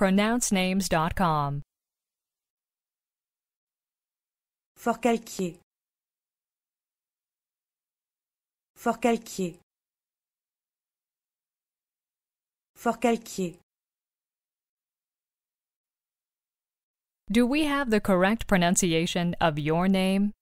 pronouncenames.com. Forcalquier. Forcalquier. Forcalquier. Do we have the correct pronunciation of your name?